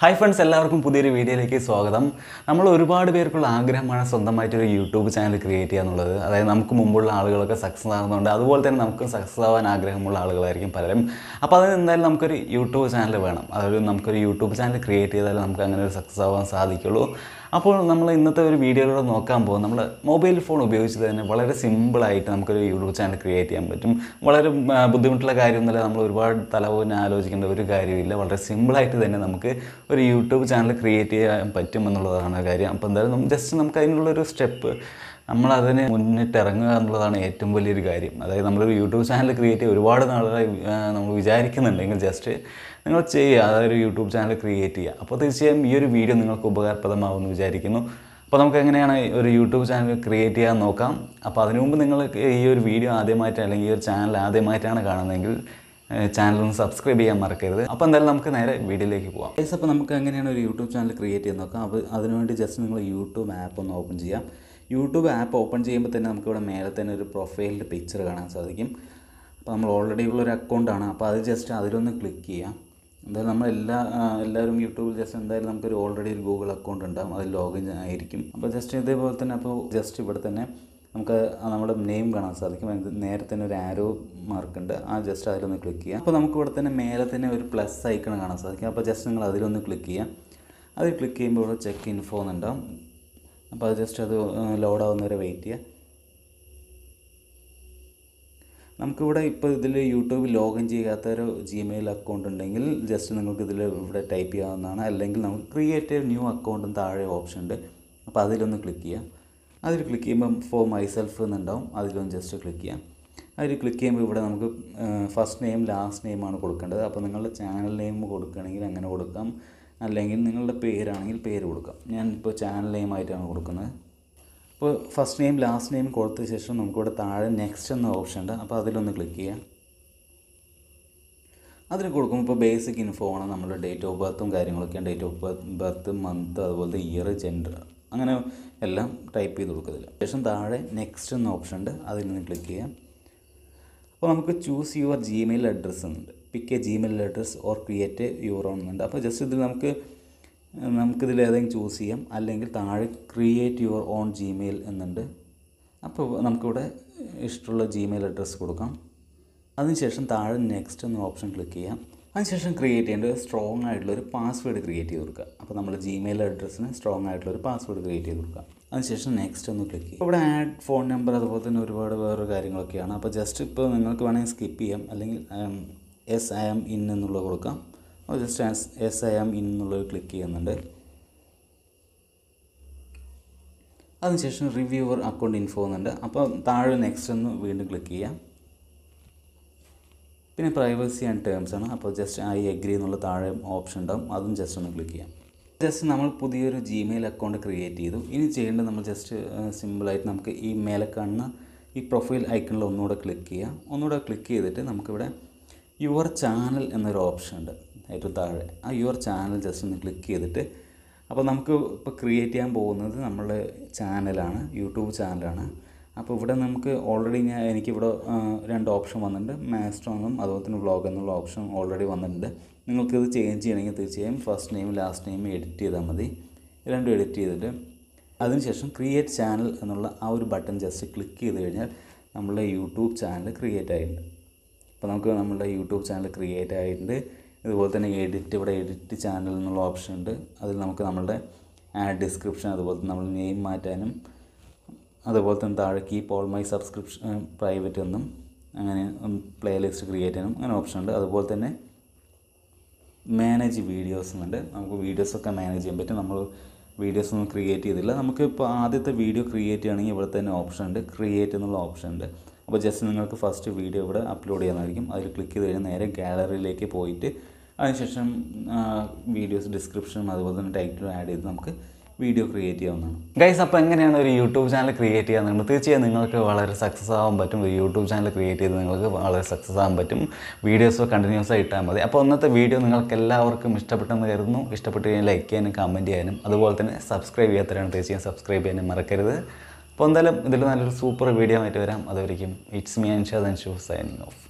hi friends എല്ലാവർക്കും പുതിയൊരു വീഡിയോയിലേക്ക് സ്വാഗതം നമ്മൾ ഒരുപാട് പേർക്കുള്ള ആഗ്രഹമാണ് സ്വന്തമായിട്ടൊരു യൂട്യൂബ് ചാനൽ ക്രിയേറ്റ് ചെയ്യുക എന്നുള്ളത് അതായത് നമുക്ക് മുമ്പുള്ള ആളുകളൊക്കെ സക്സസ് ആകുന്നുണ്ട് അതുപോലെ തന്നെ നമുക്കും സക്സസ് ആവാൻ ആഗ്രഹമുള്ള ആളുകളായിരിക്കും പലരും അപ്പോൾ അതിന് എന്തായാലും നമുക്കൊരു യൂട്യൂബ് ചാനൽ വേണം അതായത് നമുക്കൊരു യൂട്യൂബ് ചാനൽ ക്രിയേറ്റ് ചെയ്താൽ നമുക്ക് അങ്ങനെ ഒരു സക്സസ് ആവാൻ സാധിക്കുള്ളൂ അപ്പോൾ നമ്മൾ ഇന്നത്തെ ഒരു വീഡിയോയിലൂടെ നോക്കാൻ പോകും നമ്മൾ മൊബൈൽ ഫോൺ ഉപയോഗിച്ച് തന്നെ വളരെ സിമ്പിളായിട്ട് നമുക്കൊരു യൂട്യൂബ് ചാനൽ ക്രിയേറ്റ് ചെയ്യാൻ പറ്റും വളരെ ബുദ്ധിമുട്ടുള്ള കാര്യമൊന്നുമില്ല നമ്മൾ ഒരുപാട് തലവിനെ ആലോചിക്കേണ്ട ഒരു കാര്യമില്ല വളരെ സിമ്പിളായിട്ട് തന്നെ നമുക്ക് ഒരു യൂട്യൂബ് ചാനൽ ക്രിയേറ്റ് ചെയ്യാൻ പറ്റും എന്നുള്ളതാണ് കാര്യം അപ്പോൾ എന്തായാലും ജസ്റ്റ് നമുക്ക് അതിനുള്ളൊരു സ്റ്റെപ്പ് നമ്മൾ മുന്നിട്ടിറങ്ങുക എന്നുള്ളതാണ് ഏറ്റവും വലിയൊരു കാര്യം അതായത് നമ്മളൊരു യൂട്യൂബ് ചാനൽ ക്രിയേറ്റ് ചെയ്ത് ഒരുപാട് നാളുകളായി നമ്മൾ വിചാരിക്കുന്നുണ്ടെങ്കിൽ ജസ്റ്റ് നിങ്ങൾ ചെയ്യുക അതായത് യൂട്യൂബ് ചാനൽ ക്രിയേറ്റ് ചെയ്യുക അപ്പോൾ തീർച്ചയായും ഈ ഒരു വീഡിയോ നിങ്ങൾക്ക് ഉപകാരപ്രദമാവുമെന്ന് വിചാരിക്കുന്നു അപ്പോൾ നമുക്ക് എങ്ങനെയാണ് ഒരു യൂട്യൂബ് ചാനൽ ക്രിയേറ്റ് ചെയ്യാൻ നോക്കാം അപ്പോൾ അതിനു മുമ്പ് നിങ്ങൾ ഈ ഒരു വീഡിയോ ആദ്യമായിട്ട് അല്ലെങ്കിൽ ഈ ഒരു ചാനൽ ആദ്യമായിട്ടാണ് കാണുന്നതെങ്കിൽ ചാനലൊന്ന് സബ്സ്ക്രൈബ് ചെയ്യാൻ മറക്കരുത് അപ്പോൾ എന്തായാലും നമുക്ക് നേരെ വീഡിയോയിലേക്ക് പോകാം അപ്പോൾ നമുക്ക് എങ്ങനെയാണ് ഒരു യൂട്യൂബ് ചാനൽ ക്രിയേറ്റ് ചെയ്യാൻ നോക്കാം അപ്പോൾ അതിനുവേണ്ടി ജസ്റ്റ് നിങ്ങൾ യൂട്യൂബ് ആപ്പ് ഒന്ന് ഓപ്പൺ ചെയ്യാം യൂട്യൂബ് ആപ്പ് ഓപ്പൺ ചെയ്യുമ്പോൾ തന്നെ നമുക്കിവിടെ മേലെ തന്നെ ഒരു പ്രൊഫൈലിൻ്റെ പിക്ചർ കാണാൻ സാധിക്കും അപ്പോൾ നമ്മൾ ഓൾറെഡി ഉള്ളൊരു അക്കൗണ്ടാണ് അപ്പോൾ അത് ജസ്റ്റ് അതിലൊന്ന് ക്ലിക്ക് ചെയ്യാം എന്തായാലും നമ്മൾ എല്ലാ എല്ലാവരും യൂട്യൂബിൽ ജസ്റ്റ് എന്തായാലും നമുക്കൊരു ഓൾറെഡി ഒരു ഗൂഗിൾ അക്കൗണ്ട് ഉണ്ടാകും അത് ലോഗിൻ ആയിരിക്കും അപ്പോൾ ജസ്റ്റ് ഇതേപോലെ തന്നെ അപ്പോൾ ജസ്റ്റ് ഇവിടെ തന്നെ നമുക്ക് നമ്മുടെ നെയിം കാണാൻ സാധിക്കും നേരെ തന്നെ ഒരു ആരോ മാർക്ക് ഉണ്ട് ആ ജസ്റ്റ് അതിലൊന്ന് ക്ലിക്ക് ചെയ്യാം അപ്പോൾ നമുക്ക് ഇവിടെ തന്നെ മേലെ തന്നെ ഒരു പ്ലസ് ഐക്കൺ കാണാൻ സാധിക്കും അപ്പോൾ ജസ്റ്റ് നിങ്ങൾ അതിലൊന്ന് ക്ലിക്ക് ചെയ്യാം അതിൽ ക്ലിക്ക് ചെയ്യുമ്പോൾ ഇവിടെ ചെക്ക് ഇൻഫോ എന്നുണ്ടാവും അപ്പോൾ അത് ജസ്റ്റ് അത് വരെ വെയിറ്റ് ചെയ്യുക നമുക്കിവിടെ ഇപ്പോൾ ഇതിൽ യൂട്യൂബ് ലോഗിൻ ചെയ്യാത്തൊരു ജിമെയിൽ അക്കൗണ്ട് ഉണ്ടെങ്കിൽ ജസ്റ്റ് നിങ്ങൾക്ക് ഇതിൽ ഇവിടെ ടൈപ്പ് ചെയ്യാവുന്നതാണ് അല്ലെങ്കിൽ നമുക്ക് ക്രിയേറ്റ് ന്യൂ അക്കൗണ്ടും താഴെ ഓപ്ഷൻ ഉണ്ട് അപ്പോൾ അതിലൊന്ന് ക്ലിക്ക് ചെയ്യാം അതിൽ ക്ലിക്ക് ചെയ്യുമ്പം ഫോർ മൈസെൽഫ് എന്നുണ്ടാവും അതിലൊന്ന് ജസ്റ്റ് ക്ലിക്ക് ചെയ്യാം അതിൽ ക്ലിക്ക് ചെയ്യുമ്പോൾ ഇവിടെ നമുക്ക് ഫസ്റ്റ് നെയിം ലാസ്റ്റ് നെയിമാണ് കൊടുക്കേണ്ടത് അപ്പോൾ നിങ്ങളുടെ ചാനൽ നെയിം കൊടുക്കുകയാണെങ്കിൽ അങ്ങനെ കൊടുക്കാം അല്ലെങ്കിൽ നിങ്ങളുടെ പേരാണെങ്കിൽ പേര് കൊടുക്കാം ഞാൻ ഇപ്പോൾ ചാനൽ നെയിമായിട്ടാണ് കൊടുക്കുന്നത് അപ്പോൾ ഫസ്റ്റ് നെയിം ലാസ്റ്റ് നെയിം കൊടുത്ത ശേഷം നമുക്കിവിടെ താഴെ നെക്സ്റ്റ് എന്ന ഓപ്ഷൻ ഉണ്ട് അപ്പോൾ അതിലൊന്ന് ക്ലിക്ക് ചെയ്യാം അതിന് കൊടുക്കുമ്പോൾ ഇപ്പോൾ ബേസിക് ഇൻഫോ ആണ് നമ്മുടെ ഡേറ്റ് ഓഫ് ബർത്തും കാര്യങ്ങളൊക്കെയാണ് ഡേറ്റ് ഓഫ് ബർത്ത് മന്ത് അതുപോലത്തെ ഇയർ ജെൻഡർ അങ്ങനെ എല്ലാം ടൈപ്പ് ചെയ്ത് കൊടുക്കത്തില്ല ശേഷം താഴെ നെക്സ്റ്റ് എന്ന ഓപ്ഷൻ ഉണ്ട് അതിൽ നിന്ന് ക്ലിക്ക് ചെയ്യാം അപ്പോൾ നമുക്ക് ചൂസ് യുവർ ജിമെയിൽ അഡ്രസ്സ് ഉണ്ട് pick a Gmail address or create your own എന്നുണ്ട് അപ്പോൾ ജസ്റ്റ് ഇതിൽ നമുക്ക് നമുക്കിതിൽ ഏതെങ്കിലും ചൂസ് ചെയ്യാം അല്ലെങ്കിൽ താഴെ ക്രിയേറ്റ് യുവർ ഓൺ ജിമെയിൽ എന്നുണ്ട് അപ്പോൾ നമുക്കിവിടെ ഇഷ്ടമുള്ള ജിമെയിൽ അഡ്രസ്സ് കൊടുക്കാം അതിനുശേഷം താഴെ നെക്സ്റ്റ് എന്ന ഓപ്ഷൻ ക്ലിക്ക് ചെയ്യാം അതിനുശേഷം ക്രിയേറ്റ് ചെയ്യേണ്ട സ്ട്രോങ് ആയിട്ടുള്ള ഒരു പാസ്വേഡ് ക്രിയേറ്റ് ചെയ്ത് കൊടുക്കുക അപ്പോൾ നമ്മൾ ജിമെയിൽ അഡ്രസ്സിന് സ്ട്രോങ് ആയിട്ടുള്ള ഒരു പാസ്വേഡ് ക്രിയേറ്റ് ചെയ്ത് കൊടുക്കുക അതിനുശേഷം നെക്സ്റ്റ് ഒന്ന് ക്ലിക്ക് ചെയ്യും ഇവിടെ ആഡ് ഫോൺ നമ്പർ അതുപോലെ തന്നെ ഒരുപാട് വേറെ കാര്യങ്ങളൊക്കെയാണ് അപ്പോൾ ജസ്റ്റ് ഇപ്പോൾ നിങ്ങൾക്ക് വേണമെങ്കിൽ സ്കിപ്പ് ചെയ്യാം അല്ലെങ്കിൽ എസ് ഐ എം ഇൻ എന്നുള്ളത് കൊടുക്കാം അപ്പോൾ just yes I'm in എന്നുള്ളത് ക്ലിക്ക് ചെയ്യുന്നുണ്ട് അതിനുശേഷം റിവ്യൂവർ അക്കൗണ്ട് ഇൻഫോ എന്നുണ്ട് അപ്പോൾ താഴെ നെക്സ്റ്റ് ഒന്ന് വീണ്ടും ക്ലിക്ക് ചെയ്യാം പിന്നെ പ്രൈവസി ആൻഡ് ടേംസ് ആണ് അപ്പോൾ ജസ്റ്റ് ഐ എഗ്രി എന്നുള്ള താഴെ ഓപ്ഷൻ ഉണ്ടാവും അതും ജസ്റ്റ് ഒന്ന് ക്ലിക്ക് ചെയ്യാം ജസ്റ്റ് നമ്മൾ പുതിയൊരു ജിമെയിൽ അക്കൗണ്ട് ക്രിയേറ്റ് ചെയ്തു ഇനി ചെയ്യേണ്ടത് നമ്മൾ ജസ്റ്റ് സിമ്പിളായിട്ട് നമുക്ക് ഈ മേലെ കാണുന്ന ഈ പ്രൊഫൈൽ ഐക്കണിൽ ഒന്നുകൂടെ ക്ലിക്ക് ചെയ്യാം ഒന്നുകൂടെ ക്ലിക്ക് ചെയ്തിട്ട് നമുക്കിവിടെ യുവർ ചാനൽ എന്നൊരു ഓപ്ഷൻ ഉണ്ട് ഏറ്റവും താഴെ ആ യുവർ ചാനൽ ജസ്റ്റ് ഒന്ന് ക്ലിക്ക് ചെയ്തിട്ട് അപ്പോൾ നമുക്ക് ഇപ്പോൾ ക്രിയേറ്റ് ചെയ്യാൻ പോകുന്നത് നമ്മളുടെ ചാനലാണ് യൂട്യൂബ് ചാനലാണ് അപ്പോൾ ഇവിടെ നമുക്ക് ഓൾറെഡി ഞാൻ എനിക്കിവിടെ രണ്ട് ഓപ്ഷൻ വന്നിട്ടുണ്ട് മാസ്റ്റർ എന്നും അതുപോലെ തന്നെ വ്ളോഗ് എന്നുള്ള ഓപ്ഷൻ ഓൾറെഡി വന്നിട്ടുണ്ട് നിങ്ങൾക്കിത് ചേഞ്ച് ചെയ്യണമെങ്കിൽ തീർച്ചയായും first name last name edit ചെയ്താൽ മതി രണ്ടും എഡിറ്റ് ചെയ്തിട്ട് അതിനുശേഷം ക്രിയേറ്റ് ചാനൽ എന്നുള്ള ആ ഒരു ബട്ടൺ ജസ്റ്റ് ക്ലിക്ക് ചെയ്ത് കഴിഞ്ഞാൽ നമ്മളുടെ യൂട്യൂബ് ചാനൽ ക്രിയേറ്റ് ആയിട്ടുണ്ട് അപ്പോൾ നമുക്ക് നമ്മളുടെ യൂട്യൂബ് ചാനൽ ക്രിയേറ്റ് ആയിട്ടുണ്ട് ഇതുപോലെ തന്നെ എഡിറ്റ് ഇവിടെ എഡിറ്റ് ചാനൽ എന്നുള്ള ഓപ്ഷൻ ഉണ്ട് അതിൽ നമുക്ക് നമ്മളുടെ ഡിസ്ക്രിപ്ഷൻ അതുപോലെ തന്നെ നമ്മൾ നെയിം മാറ്റാനും അതുപോലെ തന്നെ താഴെ keep all my subscription private എന്നും അങ്ങനെ പ്ലേലിസ്റ്റ് ക്രിയേറ്റ് ചെയ്യാനും അങ്ങനെ ഓപ്ഷൻ ഉണ്ട് അതുപോലെ തന്നെ മാനേജ് വീഡിയോസ് എന്നുണ്ട് നമുക്ക് വീഡിയോസൊക്കെ മാനേജ് ചെയ്യാൻ പറ്റും നമ്മൾ വീഡിയോസ് ഒന്നും ക്രിയേറ്റ് ചെയ്തില്ല നമുക്ക് ഇപ്പോൾ ആദ്യത്തെ വീഡിയോ ക്രിയേറ്റ് ചെയ്യണമെങ്കിൽ ഇവിടെ തന്നെ ഓപ്ഷൻ ഉണ്ട് ക്രിയേറ്റ് എന്നുള്ള ഓപ്ഷൻ ഉണ്ട് അപ്പോൾ ജസ്റ്റ് നിങ്ങൾക്ക് ഫസ്റ്റ് വീഡിയോ ഇവിടെ അപ്ലോഡ് ചെയ്യാനായിരിക്കും അതിൽ ക്ലിക്ക് ചെയ്ത് കഴിഞ്ഞാൽ നേരെ ഗാലറിയിലേക്ക് പോയിട്ട് അതിനുശേഷം വീഡിയോസ് ഡിസ്ക്രിപ്ഷനും അതുപോലെ തന്നെ ടൈറ്റിലും ആഡ് ചെയ്ത് നമുക്ക് വീഡിയോ ക്രിയേറ്റ് ചെയ്യാവുന്നതാണ് ഗൈസ് അപ്പോൾ എങ്ങനെയാണ് ഒരു യൂട്യൂബ് ചാനൽ ക്രിയേറ്റ് ചെയ്യാൻ നിങ്ങൾ തീർച്ചയായും നിങ്ങൾക്ക് വളരെ സക്സസ് ആവാൻ പറ്റും ഒരു യൂട്യൂബ് ചാനൽ ക്രിയേറ്റ് ചെയ്ത് നിങ്ങൾക്ക് വളരെ സക്സസ് ആവാൻ പറ്റും വീഡിയോസ് കണ്ടിന്യൂസ് ആയി ഇട്ടാൽ മതി അപ്പോൾ ഇന്നത്തെ വീഡിയോ നിങ്ങൾക്ക് എല്ലാവർക്കും ഇഷ്ടപ്പെട്ടെന്ന് കരുതുന്നു ഇഷ്ടപ്പെട്ട് കഴിഞ്ഞാൽ ലൈക്ക് ചെയ്യാനും കമൻറ്റ് ചെയ്യാനും അതുപോലെ തന്നെ സബ്സ്ക്രൈബ് ചെയ്യാത്തവരാണ് തീർച്ചയായും സബ്സ്ക്രൈബ് ചെയ്യാനും മറക്കരുത് അപ്പോൾ എന്തായാലും ഇതിൽ നല്ലൊരു സൂപ്പർ വീഡിയോ ആയിട്ട് വരാം അതുവരെയും it's me Anshad Anshu signing of